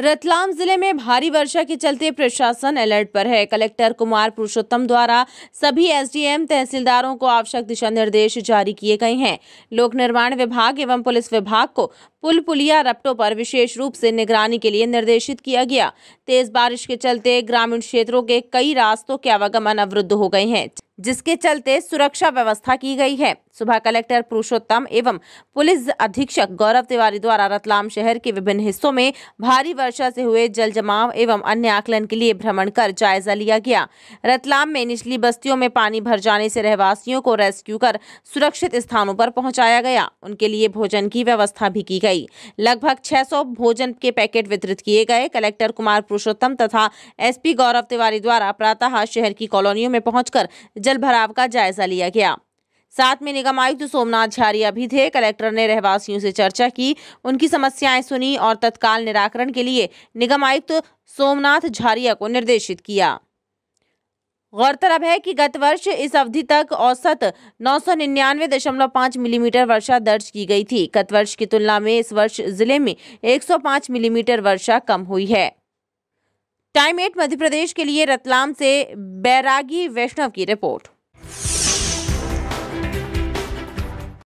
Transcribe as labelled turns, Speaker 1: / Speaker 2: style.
Speaker 1: रतलाम जिले में भारी वर्षा के चलते प्रशासन अलर्ट पर है कलेक्टर कुमार पुरुषोत्तम द्वारा सभी एसडीएम तहसीलदारों को आवश्यक दिशा निर्देश जारी किए गए हैं लोक निर्माण विभाग एवं पुलिस विभाग को पुल पुलिया रपटों पर विशेष रूप से निगरानी के लिए निर्देशित किया गया तेज बारिश के चलते ग्रामीण क्षेत्रों के कई रास्तों के आवागमन अवरुद्ध हो गए हैं जिसके चलते सुरक्षा व्यवस्था की गई है सुबह कलेक्टर पुरुषोत्तम एवं पुलिस अधीक्षक गौरव तिवारी द्वारा रतलाम शहर के विभिन्न हिस्सों में भारी वर्षा से हुए जल जमाव एवं अन्य आकलन के लिए भ्रमण कर जायजा लिया गया रतलाम में निचली बस्तियों में पानी भर जाने से रहवासियों को रेस्क्यू कर सुरक्षित स्थानों पर पहुंचाया गया उनके लिए भोजन की व्यवस्था भी की गई लगभग छह भोजन के पैकेट वितरित किए गए कलेक्टर कुमार पुरुषोत्तम तथा एसपी गौरव तिवारी द्वारा प्रातः शहर की कॉलोनियों में पहुंचकर जल भराव का जायजा लिया गया साथ में निगम आयुक्त सोमनाथ झारिया भी थे कलेक्टर ने रहवासियों से चर्चा की उनकी समस्याएं सुनी और तत्काल निराकरण के लिए निगम आयुक्त सोमनाथ झारिया को निर्देशित किया गौरतलब है कि गत वर्ष इस अवधि तक औसत नौ सौ निन्यानवे दशमलव मिलीमीटर वर्षा दर्ज की गई थी गत वर्ष की तुलना में इस वर्ष जिले में एक सौ पाँच मिलीमीटर वर्षा कम हुई है टाइम एट मध्य प्रदेश के लिए रतलाम से बैरागी वैष्णव की रिपोर्ट